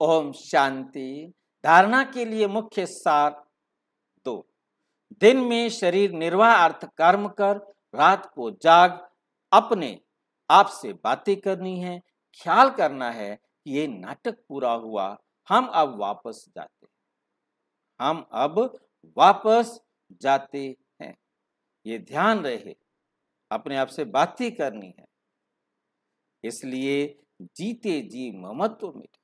ओम शांति धारणा के लिए मुख्य सार दो दिन में शरीर निर्वाह अर्थ कर्म कर रात को जाग अपने आप से बातें करनी है ख्याल करना है कि ये नाटक पूरा हुआ हम अब वापस जाते हम अब वापस जाते हैं ये ध्यान रहे अपने आप से बातें करनी है इसलिए जीते जी ममत्व मिटा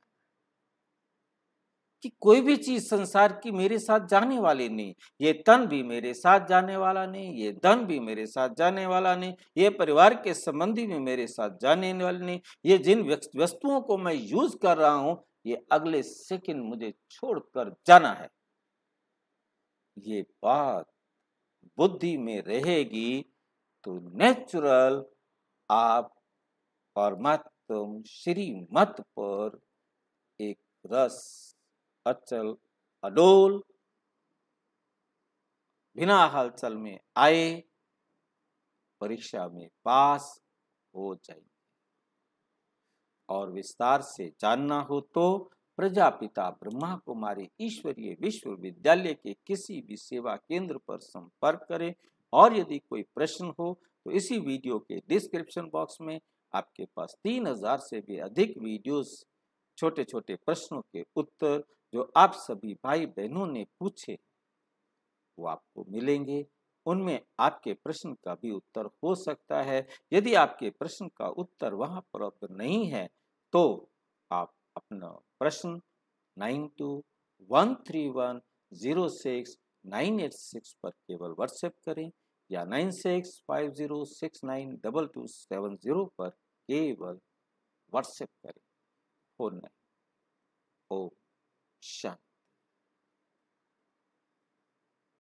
कि कोई भी चीज संसार की मेरे साथ जाने वाली नहीं ये तन भी मेरे साथ जाने वाला नहीं ये धन भी मेरे साथ जाने वाला नहीं ये परिवार के संबंधी भी मेरे साथ जाने वाले नहीं ये जिन वस्तुओं को मैं यूज कर रहा हूं ये अगले सेकंड मुझे छोड़कर जाना है ये बात बुद्धि में रहेगी तो नेचुरल आप परमात्म श्रीमत पर एक रस अचल अडोल बिना हलचल में आए परीक्षा में पास हो जाएंगे और विस्तार से जानना हो तो प्रजापिता ब्रह्मा कुमारी ईश्वरीय विश्वविद्यालय के किसी भी सेवा केंद्र पर संपर्क करें और यदि कोई प्रश्न हो तो इसी वीडियो के डिस्क्रिप्शन बॉक्स में आपके पास तीन हजार से भी अधिक वीडियोस छोटे छोटे प्रश्नों के उत्तर जो आप सभी भाई बहनों ने पूछे वो आपको मिलेंगे उनमें आपके प्रश्न का भी उत्तर हो सकता है यदि आपके प्रश्न का उत्तर वहां पर नहीं है तो आप अपना प्रश्न nine two one three one zero six nine eight six पर केवल व्हाट्सएप करें या nine six five zero six nine double two seven zero पर केवल व्हाट्सएप करें फोर नाइन